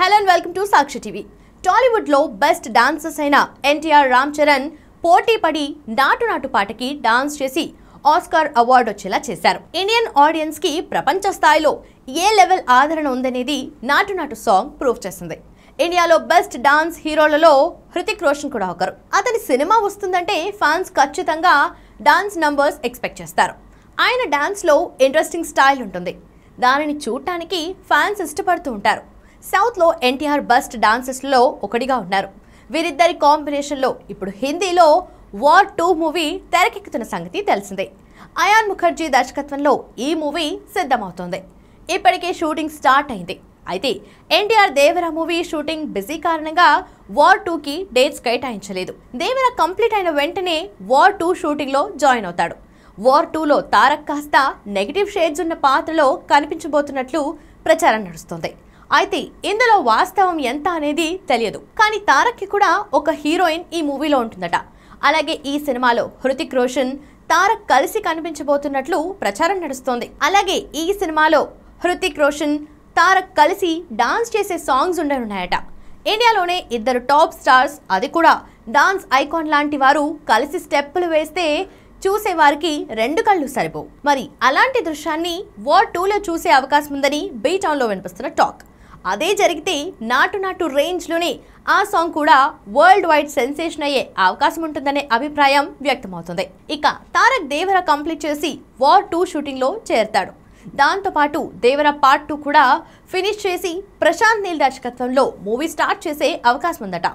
hello and welcome to Sakshi TV టాలీవుడ్లో best dancers అయిన ఎన్టీఆర్ రామ్ చరణ్ పోటీ పడి నాటు నాటు పాటకి డాన్స్ చేసి ఆస్కార్ అవార్డు వచ్చేలా చేశారు ఇండియన్ ఆడియన్స్కి ప్రపంచ స్థాయిలో ఏ లెవెల్ ఆదరణ ఉందనేది నాటు నాటు సాంగ్ ప్రూవ్ చేసింది ఇండియాలో బెస్ట్ డాన్స్ హీరోలలో హృతిక్ రోషన్ కూడా ఒకరు అతని సినిమా వస్తుందంటే ఫ్యాన్స్ ఖచ్చితంగా డాన్స్ నంబర్స్ ఎక్స్పెక్ట్ చేస్తారు ఆయన డాన్స్లో ఇంట్రెస్టింగ్ స్టైల్ ఉంటుంది దానిని చూడటానికి ఫ్యాన్స్ ఇష్టపడుతూ ఉంటారు సౌత్లో ఎన్టీఆర్ బస్ట్ డాన్సెస్లో ఒకటిగా ఉన్నారు వీరిద్దరి కాంబినేషన్లో ఇప్పుడు హిందీలో వార్ టూ మూవీ తెరకెక్కుతున్న సంగతి తెలిసిందే అయాన్ ముఖర్జీ దర్శకత్వంలో ఈ మూవీ సిద్ధమవుతోంది ఇప్పటికే షూటింగ్ స్టార్ట్ అయింది అయితే NTR Devara movie shooting busy కారణంగా వార్ టూకి డేట్స్ కేటాయించలేదు దేవర కంప్లీట్ అయిన వెంటనే వార్ టూ షూటింగ్లో జాయిన్ అవుతాడు వార్ టూలో తారక్ కాస్త నెగిటివ్ షేడ్స్ ఉన్న పాత్రలో కనిపించబోతున్నట్లు ప్రచారం నడుస్తోంది అయితే ఇందులో వాస్తవం ఎంత అనేది తెలియదు కానీ తారక్కి కూడా ఒక హీరోయిన్ ఈ మూవీలో ఉంటుందట అలాగే ఈ సినిమాలో హృతిక్ రోషన్ తారక్ కలిసి కనిపించబోతున్నట్లు ప్రచారం నడుస్తోంది అలాగే ఈ సినిమాలో హృతిక్ రోషన్ తారక్ కలిసి డాన్స్ చేసే సాంగ్స్ ఉండనున్నాయట ఇండియాలోనే ఇద్దరు టాప్ స్టార్స్ అది కూడా డాన్స్ ఐకాన్ లాంటి వారు కలిసి స్టెప్పులు వేస్తే చూసేవారికి రెండు కళ్ళు సరిపోవు మరి అలాంటి దృశ్యాన్ని వార్ టూలో చూసే అవకాశం ఉందని బీటౌన్లో వినిపిస్తున్న టాక్ అదే జరిగితే నాటు నాటు రేంజ్లోనే ఆ సాంగ్ కూడా వరల్డ్ వైడ్ సెన్సేషన్ అయ్యే అవకాశం ఉంటుందనే అభిప్రాయం వ్యక్తమవుతుంది ఇక తారక్ దేవర కంప్లీట్ చేసి వార్ టూ షూటింగ్లో చేరతాడు దాంతోపాటు దేవర పార్ట్ టూ కూడా ఫినిష్ చేసి ప్రశాంత్ నీల్ దర్శకత్వంలో మూవీ స్టార్ట్ చేసే అవకాశం ఉందట